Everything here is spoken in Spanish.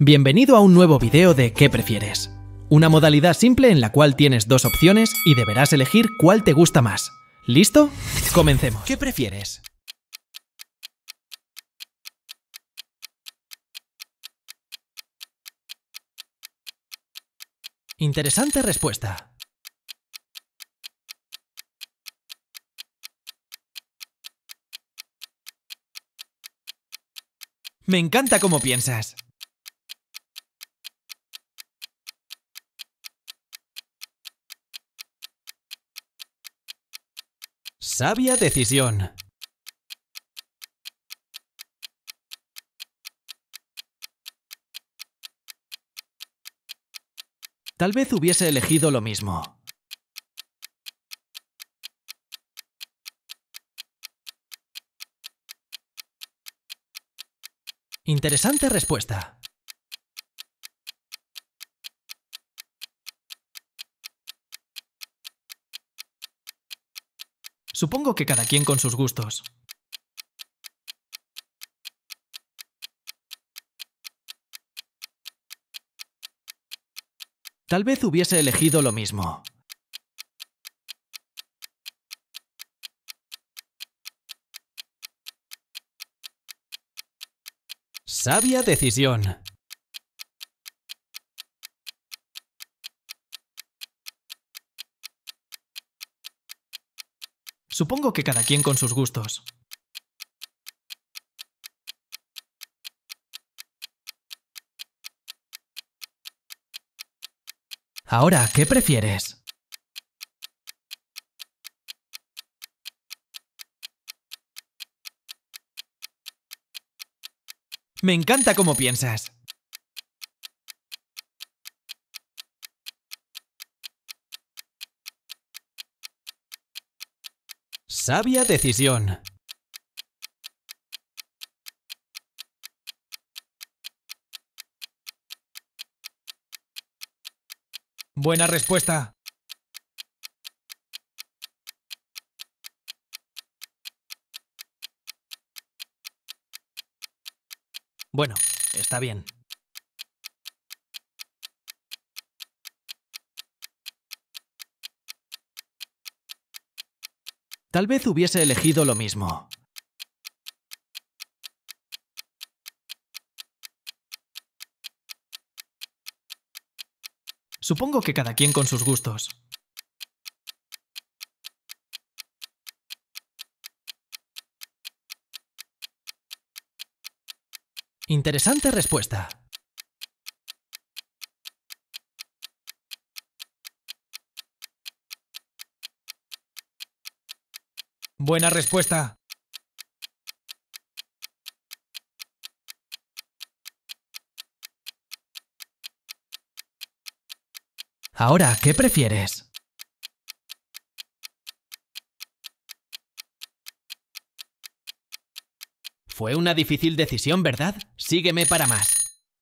Bienvenido a un nuevo video de ¿Qué prefieres? Una modalidad simple en la cual tienes dos opciones y deberás elegir cuál te gusta más. ¿Listo? Comencemos. ¿Qué prefieres? Interesante respuesta. Me encanta cómo piensas. Sabia decisión. Tal vez hubiese elegido lo mismo. Interesante respuesta. Supongo que cada quien con sus gustos. Tal vez hubiese elegido lo mismo. Sabia decisión. Supongo que cada quien con sus gustos. Ahora, ¿qué prefieres? Me encanta cómo piensas. Sabia decisión. Buena respuesta. Bueno, está bien. Tal vez hubiese elegido lo mismo. Supongo que cada quien con sus gustos. Interesante respuesta. Buena respuesta. Ahora, ¿qué prefieres? Fue una difícil decisión, ¿verdad? Sígueme para más.